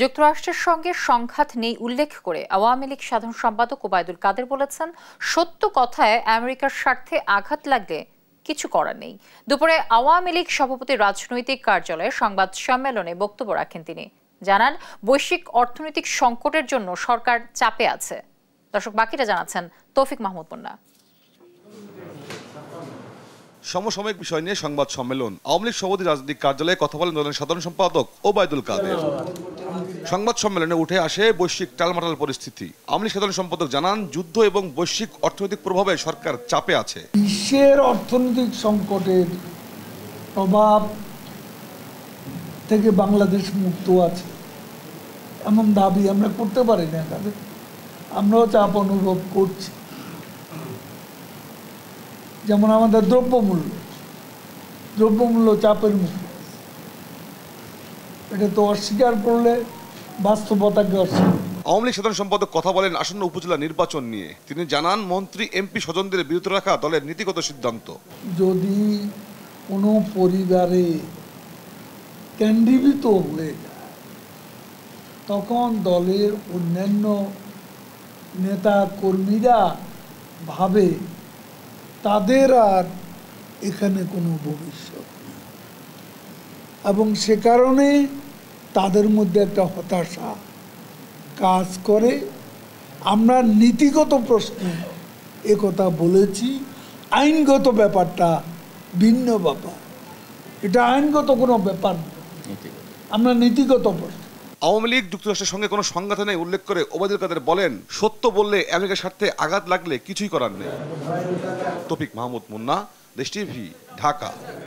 যুক্তরাষ্ট্রের সঙ্গে সংঘাত নেই উল্লেখ করে আওয়ামী লীগ সাধারণ সম্পাদক ওবায়দুল কাদের বলেছেন সত্য কথায় আমেরিকার স্বার্থে আঘাত লাগলে কিছু করার নেই দুপুরে আওয়ামী লীগ সভাপতি রাজনৈতিক কার্যালয়ে সংবাদ সম্মেলনে বক্তব্য রাখেন তিনি জানান বৈশ্বিক অর্থনৈতিক সংকটের জন্য সরকার চাপে আছে দর্শক বাকিটা জানাচ্ছেন তৌফিক মাহমুদ মুন্না সমসাময়িক বিষয় নিয়ে সংবাদ সম্মেলন আওয়ামী লীগ সভাপতি রাজনৈতিক কার্যালয়ে কথা বলেন দলের সাধারণ সম্পাদক ওবায়দুল কাদের সংবাদ সম্মেলনে উঠে আসে বৈশ্বিক টালমাটাল পরিস্থিতি আমলি সাধারণ সম্পাদক জানান যুদ্ধ এবং বৈশ্বিক অর্থনৈতিক প্রভাবে সরকার চাপে আছে বিশ্বের অর্থনৈতিক সংকটের প্রভাব থেকে বাংলাদেশ মুক্ত আছে এমন দাবি আমরা করতে পারি না তাদের আমরাও চাপ অনুভব করছি যেমন আমাদের দ্রব্যমূল্য দ্রব্যমূল্য চাপের মুখে এটা তো অস্বীকার করলে বাস্তবতা অর্জন আওয়ামী লীগ সাধারণ সম্পাদক কথা বলেন আসন্ন উপজেলা নির্বাচন নিয়ে তিনি জানান মন্ত্রী এমপি স্বজনদের বিরত রাখা দলের নীতিগত সিদ্ধান্ত যদি কোনো পরিবারে কেন্দ্রীভূত হয়ে যায় তখন দলের অন্যান্য নেতা কর্মীরা ভাবে তাদের আর এখানে কোনো ভবিষ্যৎ এবং সে কারণে তাদের মধ্যে একটা হতাশা কাজ করে আমরা নীতিগত প্রশ্নে কথা বলেছি আইনগত ব্যাপারটা ভিন্ন ব্যাপার এটা আইনগত কোনো ব্যাপার আমরা নীতিগত প্রশ্ন আওয়ামী লীগ যুক্তরাষ্ট্রের সঙ্গে কোনো সংঘাত নেই উল্লেখ করে ওবায়দুল কাদের বলেন সত্য বললে আমেরিকার স্বার্থে আঘাত লাগলে কিছুই করার নেই তফিক মাহমুদ মুন্না দেশ টিভি ঢাকা